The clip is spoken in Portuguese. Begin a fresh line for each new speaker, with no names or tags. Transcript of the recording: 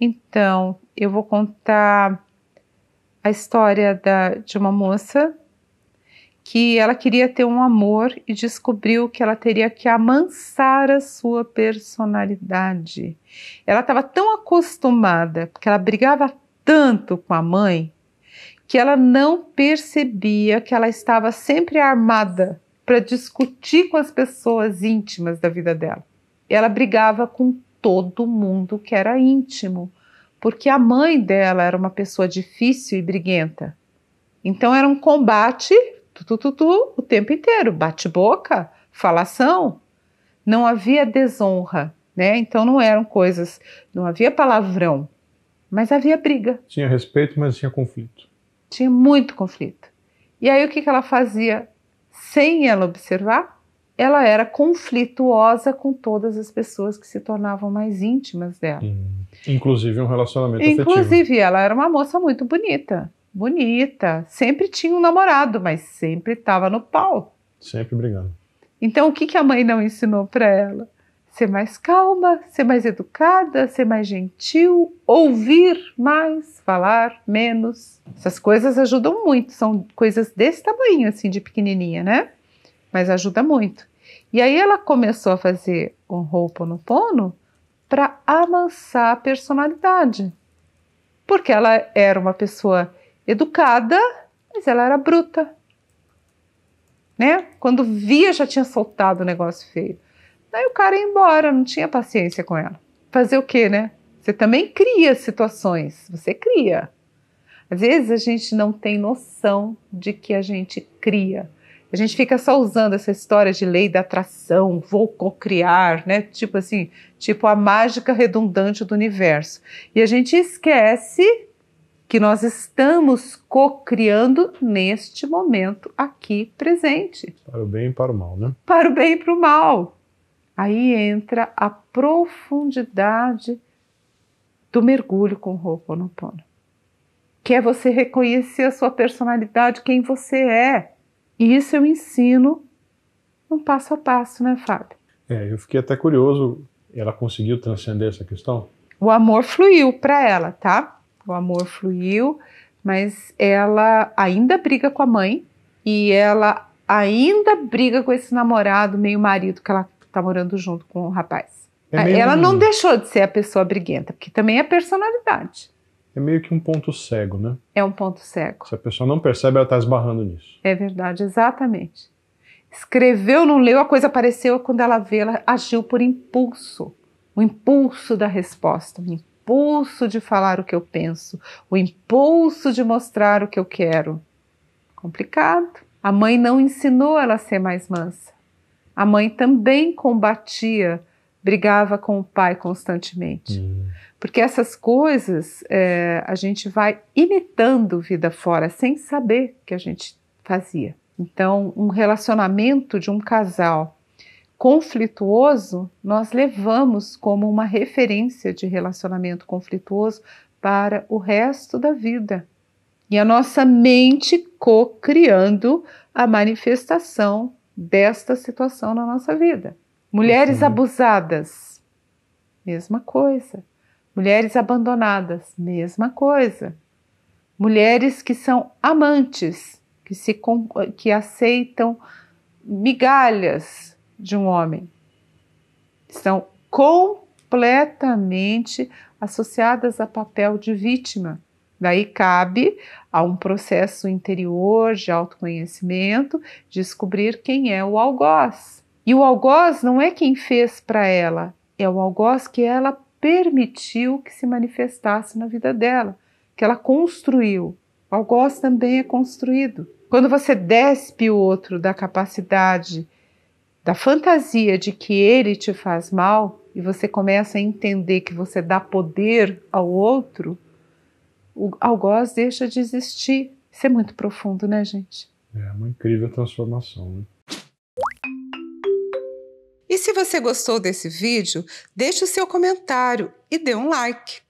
Então, eu vou contar a história da, de uma moça que ela queria ter um amor e descobriu que ela teria que amansar a sua personalidade. Ela estava tão acostumada, porque ela brigava tanto com a mãe, que ela não percebia que ela estava sempre armada para discutir com as pessoas íntimas da vida dela. Ela brigava com todo mundo que era íntimo, porque a mãe dela era uma pessoa difícil e briguenta. Então era um combate tu, tu, tu, tu o tempo inteiro, bate-boca, falação. Não havia desonra, né? Então não eram coisas, não havia palavrão, mas havia briga. Tinha respeito, mas tinha conflito. Tinha muito conflito. E aí o que, que ela fazia? Sem ela observar, ela era conflituosa com todas as pessoas que se tornavam mais íntimas dela. Hum, inclusive um relacionamento Inclusive, afetivo. ela era uma moça muito bonita, bonita, sempre tinha um namorado, mas sempre estava no pau. Sempre brigando. Então, o que, que a mãe não ensinou para ela? Ser mais calma, ser mais educada, ser mais gentil, ouvir mais, falar menos. Essas coisas ajudam muito, são coisas desse tamanho, assim, de pequenininha, né? mas ajuda muito. E aí ela começou a fazer um no pono para amansar a personalidade. Porque ela era uma pessoa educada, mas ela era bruta. Né? Quando via já tinha soltado o negócio feio. Daí o cara ia embora, não tinha paciência com ela. Fazer o quê, né? Você também cria situações, você cria. Às vezes a gente não tem noção de que a gente cria. A gente fica só usando essa história de lei da atração, vou cocriar, né? Tipo assim, tipo a mágica redundante do universo. E a gente esquece que nós estamos cocriando neste momento aqui presente. Para o bem e para o mal, né? Para o bem e para o mal. Aí entra a profundidade do mergulho com o Ho'oponopono. Que é você reconhecer a sua personalidade, quem você é e isso eu ensino um passo a passo, né, Fábio? É, eu fiquei até curioso. Ela conseguiu transcender essa questão? O amor fluiu para ela, tá? O amor fluiu, mas ela ainda briga com a mãe e ela ainda briga com esse namorado, meio marido que ela tá morando junto com o rapaz. É ela mesmo. não deixou de ser a pessoa briguenta, porque também é personalidade é meio que um ponto cego, né? É um ponto cego. Se a pessoa não percebe, ela está esbarrando nisso. É verdade, exatamente. Escreveu, não leu, a coisa apareceu quando ela vê, ela agiu por impulso. O impulso da resposta, o impulso de falar o que eu penso, o impulso de mostrar o que eu quero. Complicado. A mãe não ensinou ela a ser mais mansa. A mãe também combatia brigava com o pai constantemente. Hum. Porque essas coisas é, a gente vai imitando vida fora sem saber que a gente fazia. Então, um relacionamento de um casal conflituoso, nós levamos como uma referência de relacionamento conflituoso para o resto da vida. E a nossa mente co-criando a manifestação desta situação na nossa vida. Mulheres uhum. abusadas, mesma coisa. Mulheres abandonadas, mesma coisa. Mulheres que são amantes, que, se, que aceitam migalhas de um homem. Estão completamente associadas a papel de vítima. Daí cabe a um processo interior de autoconhecimento descobrir quem é o algoz, e o algoz não é quem fez para ela, é o algoz que ela permitiu que se manifestasse na vida dela, que ela construiu. O algoz também é construído. Quando você despe o outro da capacidade, da fantasia de que ele te faz mal, e você começa a entender que você dá poder ao outro, o algoz deixa de existir. Isso é muito profundo, né, gente? É uma incrível transformação, né? você gostou desse vídeo, deixe o seu comentário e dê um like.